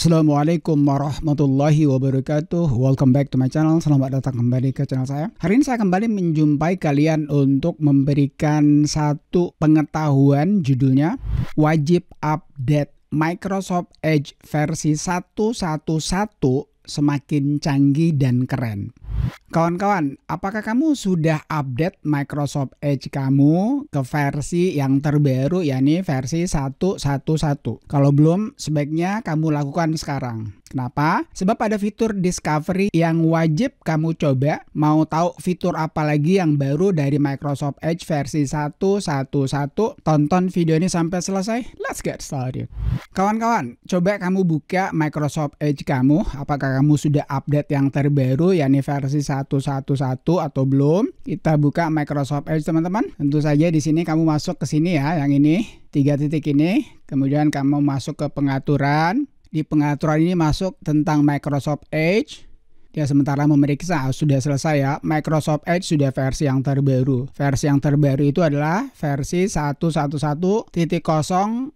Assalamualaikum warahmatullahi wabarakatuh Welcome back to my channel Selamat datang kembali ke channel saya Hari ini saya kembali menjumpai kalian Untuk memberikan satu pengetahuan Judulnya Wajib update Microsoft Edge versi 111 Semakin canggih dan keren Kawan-kawan, apakah kamu sudah update Microsoft Edge kamu ke versi yang terbaru yakni versi 111? Kalau belum, sebaiknya kamu lakukan sekarang. Kenapa? Sebab ada fitur Discovery yang wajib kamu coba. Mau tahu fitur apa lagi yang baru dari Microsoft Edge versi 1.1.1? Tonton video ini sampai selesai. Let's get started. Kawan-kawan, coba kamu buka Microsoft Edge kamu. Apakah kamu sudah update yang terbaru yakni versi 1.1.1 atau belum? Kita buka Microsoft Edge teman-teman. Tentu saja di sini kamu masuk ke sini ya, yang ini. Tiga titik ini, kemudian kamu masuk ke pengaturan, di pengaturan ini masuk tentang Microsoft Edge. Ya sementara memeriksa, sudah selesai ya. Microsoft Edge sudah versi yang terbaru. Versi yang terbaru itu adalah versi 111.0.166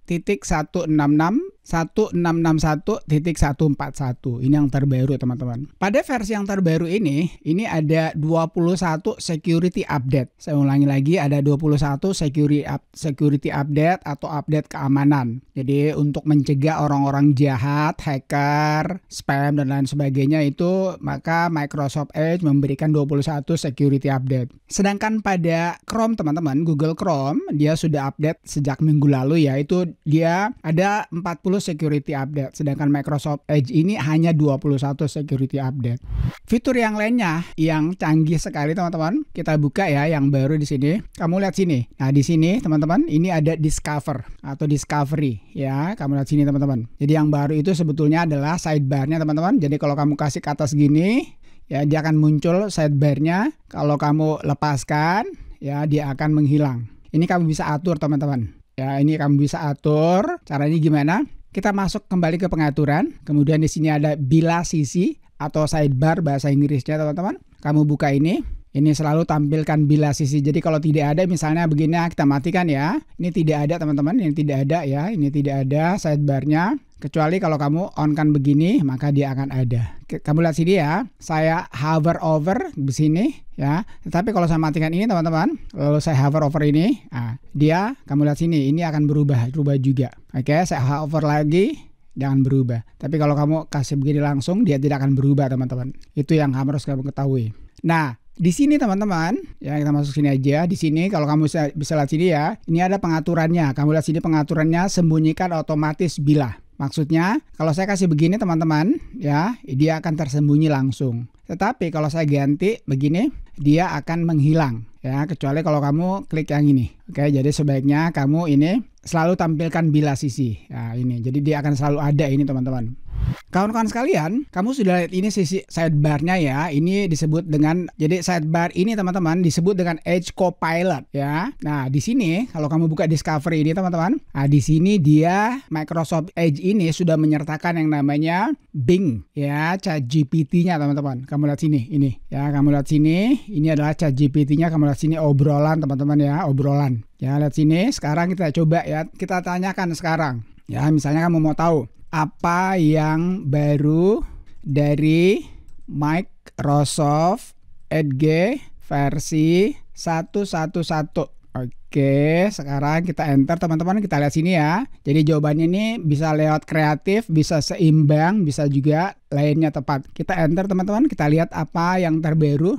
1661.141. Ini yang terbaru teman-teman. Pada versi yang terbaru ini, ini ada 21 security update. Saya ulangi lagi ada 21 security up, security update atau update keamanan. Jadi untuk mencegah orang-orang jahat, hacker, spam dan lain sebagainya itu maka Microsoft Edge memberikan 21 security update. Sedangkan pada Chrome teman-teman, Google Chrome dia sudah update sejak minggu lalu ya itu dia ada 40 security update, sedangkan Microsoft Edge ini hanya 21 security update. Fitur yang lainnya yang canggih sekali teman-teman, kita buka ya yang baru di sini. Kamu lihat sini. Nah, di sini teman-teman, ini ada discover atau discovery ya. Kamu lihat sini teman-teman. Jadi yang baru itu sebetulnya adalah sidebarnya teman-teman. Jadi kalau kamu kasih ke atas gini, ya dia akan muncul sidebarnya. Kalau kamu lepaskan, ya dia akan menghilang. Ini kamu bisa atur teman-teman. Ya, ini kamu bisa atur caranya gimana? Kita masuk kembali ke pengaturan. Kemudian di sini ada bila sisi atau sidebar bahasa Inggrisnya teman-teman. Kamu buka ini. Ini selalu tampilkan bila sisi. Jadi kalau tidak ada misalnya begini ah, kita matikan ya. Ini tidak ada teman-teman, ini tidak ada ya. Ini tidak ada sidebarnya. Kecuali kalau kamu on kan begini, maka dia akan ada. Kamu lihat sini ya, saya hover over di sini ya. Tapi kalau saya matikan ini teman-teman, lalu saya hover over ini, nah, dia kamu lihat sini, ini akan berubah, berubah juga. Oke, saya hover lagi, jangan berubah. Tapi kalau kamu kasih begini langsung, dia tidak akan berubah teman-teman. Itu yang harus kamu ketahui. Nah, di sini teman-teman, ya kita masuk sini aja. Di sini kalau kamu bisa, bisa lihat sini ya, ini ada pengaturannya. Kamu lihat sini pengaturannya sembunyikan otomatis bila. Maksudnya, kalau saya kasih begini teman-teman, ya, dia akan tersembunyi langsung. Tetapi kalau saya ganti begini, dia akan menghilang. Ya, kecuali kalau kamu klik yang ini. Oke, jadi sebaiknya kamu ini selalu tampilkan bila sisi. Ya, ini. Jadi dia akan selalu ada ini, teman-teman. Kawan-kawan sekalian, kamu sudah lihat ini sisi sidebarnya ya. Ini disebut dengan jadi sidebar ini teman-teman disebut dengan Edge Copilot ya. Nah, di sini kalau kamu buka Discovery ini teman-teman, nah di sini dia Microsoft Edge ini sudah menyertakan yang namanya Bing ya, Chat gpt nya teman-teman. Kamu lihat sini, ini ya, kamu lihat sini, ini adalah Chat gpt nya kamu lihat sini obrolan teman-teman ya, obrolan. Ya, lihat sini. Sekarang kita coba ya, kita tanyakan sekarang. Ya, misalnya kamu mau tahu apa yang baru dari Microsoft Edge versi 111. Oke, sekarang kita enter teman-teman, kita lihat sini ya. Jadi jawabannya ini bisa lewat kreatif, bisa seimbang, bisa juga lainnya tepat. Kita enter teman-teman, kita lihat apa yang terbaru.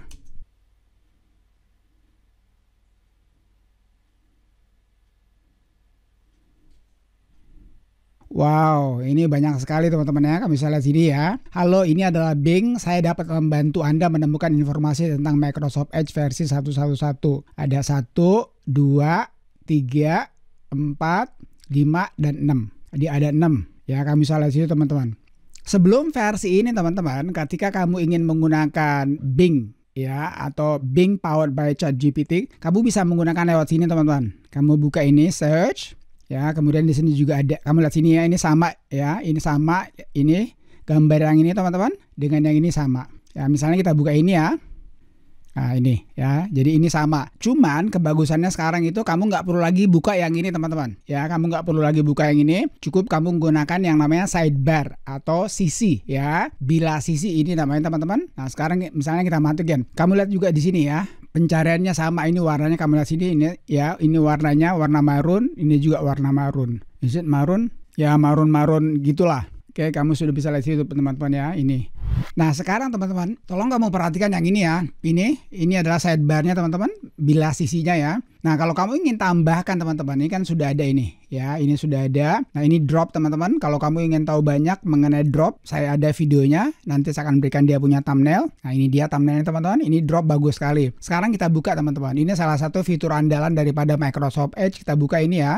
Wow, ini banyak sekali teman-teman ya. Kami bisa lihat sini ya. Halo, ini adalah Bing. Saya dapat membantu Anda menemukan informasi tentang Microsoft Edge versi 111. Ada 1, 2, 3, 4, 5, dan 6. Jadi ada 6. Ya, kami bisa lihat sini teman-teman. Sebelum versi ini teman-teman, ketika kamu ingin menggunakan Bing ya atau Bing powered by ChatGPT, kamu bisa menggunakan lewat sini teman-teman. Kamu buka ini search Ya, kemudian di sini juga ada. Kamu lihat sini ya, ini sama ya, ini sama, ini gambar yang ini teman-teman dengan yang ini sama. Ya, misalnya kita buka ini ya. Nah, ini ya. Jadi ini sama. Cuman kebagusannya sekarang itu kamu nggak perlu lagi buka yang ini, teman-teman. Ya, kamu nggak perlu lagi buka yang ini. Cukup kamu gunakan yang namanya sidebar atau sisi ya. Bila sisi ini namanya, teman-teman. Nah, sekarang misalnya kita matikan. Kamu lihat juga di sini ya pencariannya sama ini warnanya kamu lihat sini ini ya ini warnanya warna marun ini juga warna marun is marun ya marun marun gitulah oke kamu sudah bisa lihat itu teman-teman ya ini nah sekarang teman-teman tolong kamu perhatikan yang ini ya ini ini adalah sidebarnya teman-teman bila sisinya ya. Nah, kalau kamu ingin tambahkan teman-teman, ini kan sudah ada ini ya. Ini sudah ada. Nah, ini drop teman-teman. Kalau kamu ingin tahu banyak mengenai drop, saya ada videonya. Nanti saya akan berikan dia punya thumbnail. Nah, ini dia thumbnailnya teman-teman. Ini drop bagus sekali. Sekarang kita buka teman-teman. Ini salah satu fitur andalan daripada Microsoft Edge. Kita buka ini ya.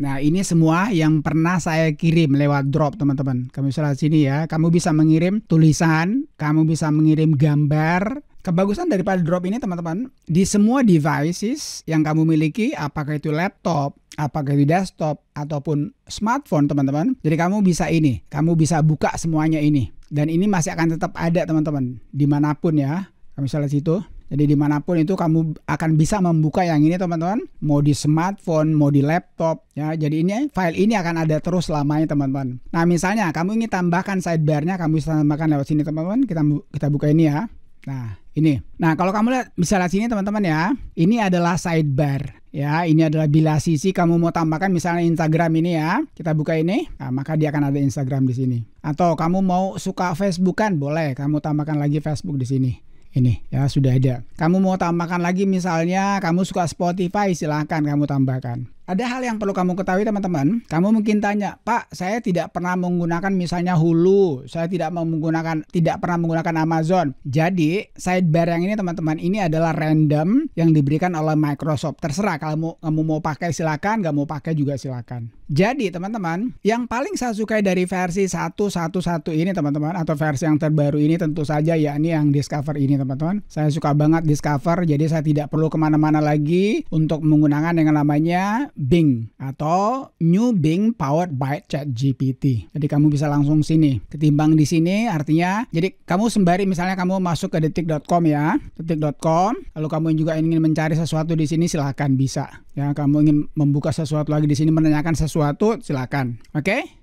Nah, ini semua yang pernah saya kirim lewat drop, teman-teman. Kamu bisa lihat sini ya. Kamu bisa mengirim tulisan, kamu bisa mengirim gambar, Kebagusan daripada drop ini teman-teman, di semua devices yang kamu miliki, apakah itu laptop, apakah itu desktop ataupun smartphone teman-teman. Jadi kamu bisa ini, kamu bisa buka semuanya ini. Dan ini masih akan tetap ada teman-teman, dimanapun ya. Kami situ. Jadi dimanapun itu kamu akan bisa membuka yang ini teman-teman. Mau di smartphone, mau di laptop. ya. Jadi ini file ini akan ada terus selamanya teman-teman. Nah misalnya kamu ingin tambahkan sidebarnya, kamu bisa tambahkan lewat sini teman-teman. Kita, kita buka ini ya. Nah ini. Nah, kalau kamu lihat misalnya sini teman-teman ya, ini adalah sidebar ya. Ini adalah bila sisi kamu mau tambahkan misalnya Instagram ini ya. Kita buka ini, nah, maka dia akan ada Instagram di sini. Atau kamu mau suka Facebook kan boleh, kamu tambahkan lagi Facebook di sini ini ya sudah ada. Kamu mau tambahkan lagi misalnya kamu suka Spotify silahkan kamu tambahkan. Ada hal yang perlu kamu ketahui teman-teman. Kamu mungkin tanya, Pak, saya tidak pernah menggunakan misalnya Hulu, saya tidak menggunakan, tidak pernah menggunakan Amazon. Jadi sidebar yang ini teman-teman ini adalah random yang diberikan oleh Microsoft. Terserah kalau kamu mau pakai silakan, nggak mau pakai juga silakan. Jadi teman-teman, yang paling saya sukai dari versi 1.1.1 ini teman-teman atau versi yang terbaru ini tentu saja ya ini yang Discover ini teman-teman. Saya suka banget Discover, jadi saya tidak perlu kemana-mana lagi untuk menggunakan yang namanya Bing atau New Bing powered by ChatGPT. Jadi kamu bisa langsung sini. Ketimbang di sini artinya jadi kamu sembari misalnya kamu masuk ke detik.com ya, detik.com, lalu kamu juga ingin mencari sesuatu di sini silahkan bisa. Ya, kamu ingin membuka sesuatu lagi di sini menanyakan sesuatu silahkan. Oke? Okay?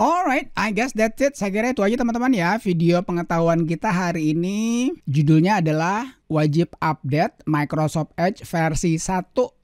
Alright, I guess that's it. Saya kira itu aja teman-teman ya video pengetahuan kita hari ini. Judulnya adalah wajib update Microsoft Edge versi 1.1.1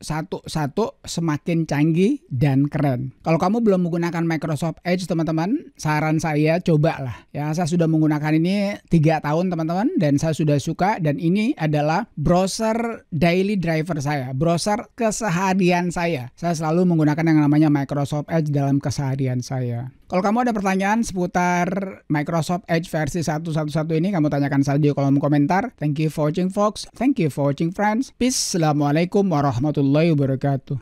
semakin canggih dan keren. Kalau kamu belum menggunakan Microsoft Edge teman-teman, saran saya cobalah. Ya, saya sudah menggunakan ini tiga tahun teman-teman dan saya sudah suka dan ini adalah browser daily driver saya, browser keseharian saya. Saya selalu menggunakan yang namanya Microsoft Edge dalam keseharian saya. Kalau kamu ada pertanyaan seputar Microsoft Edge versi 111 ini, kamu tanyakan saja di kolom komentar. Thank you for watching, folks. Thank you for watching, friends. Peace. Assalamualaikum warahmatullahi wabarakatuh.